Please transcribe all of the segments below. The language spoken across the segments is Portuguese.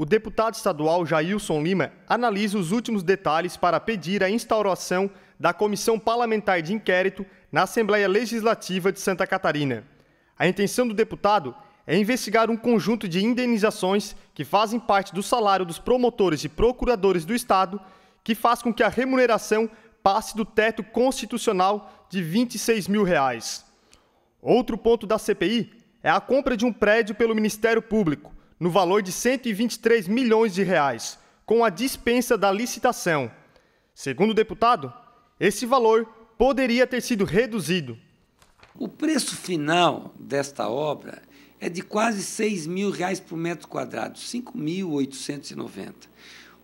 O deputado estadual Jailson Lima analisa os últimos detalhes para pedir a instauração da Comissão Parlamentar de Inquérito na Assembleia Legislativa de Santa Catarina. A intenção do deputado é investigar um conjunto de indenizações que fazem parte do salário dos promotores e procuradores do Estado, que faz com que a remuneração passe do teto constitucional de R$ 26 mil. Reais. Outro ponto da CPI é a compra de um prédio pelo Ministério Público no valor de 123 milhões de reais, com a dispensa da licitação. Segundo o deputado, esse valor poderia ter sido reduzido. O preço final desta obra é de quase 6 mil reais por metro quadrado, 5.890.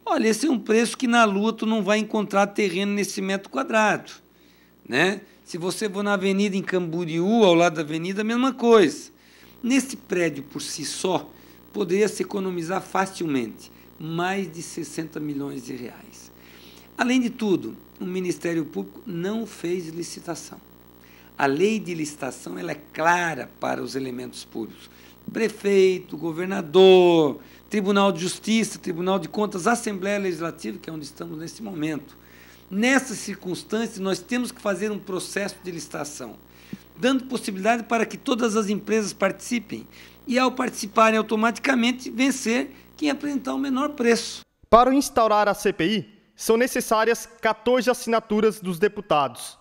Olha, esse é um preço que na lua tu não vai encontrar terreno nesse metro quadrado, né? Se você for na avenida em Camboriú, ao lado da avenida, a mesma coisa. Nesse prédio por si só, poderia se economizar facilmente mais de 60 milhões de reais. Além de tudo, o Ministério Público não fez licitação. A lei de licitação ela é clara para os elementos públicos. Prefeito, governador, Tribunal de Justiça, Tribunal de Contas, Assembleia Legislativa, que é onde estamos nesse momento. Nessas circunstâncias, nós temos que fazer um processo de licitação dando possibilidade para que todas as empresas participem e, ao participarem automaticamente, vencer quem apresentar o menor preço. Para instaurar a CPI, são necessárias 14 assinaturas dos deputados.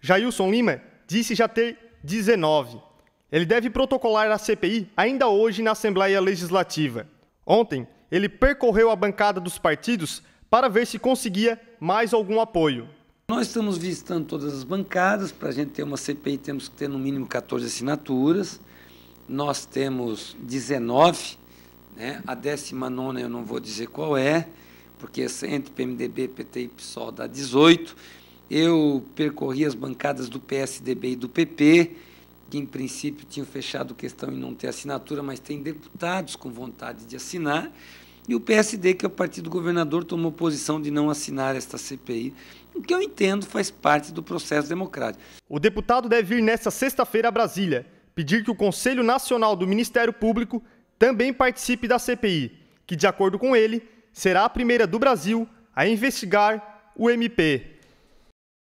Jailson Lima disse já ter 19. Ele deve protocolar a CPI ainda hoje na Assembleia Legislativa. Ontem, ele percorreu a bancada dos partidos para ver se conseguia mais algum apoio. Nós estamos visitando todas as bancadas, para a gente ter uma CPI temos que ter no mínimo 14 assinaturas, nós temos 19, né? a 19 eu não vou dizer qual é, porque entre PMDB, PT e PSOL dá 18. Eu percorri as bancadas do PSDB e do PP, que em princípio tinham fechado questão em não ter assinatura, mas tem deputados com vontade de assinar. E o PSD, que é o partido governador, tomou posição de não assinar esta CPI, o que eu entendo faz parte do processo democrático. O deputado deve ir nesta sexta-feira a Brasília pedir que o Conselho Nacional do Ministério Público também participe da CPI, que, de acordo com ele, será a primeira do Brasil a investigar o MP.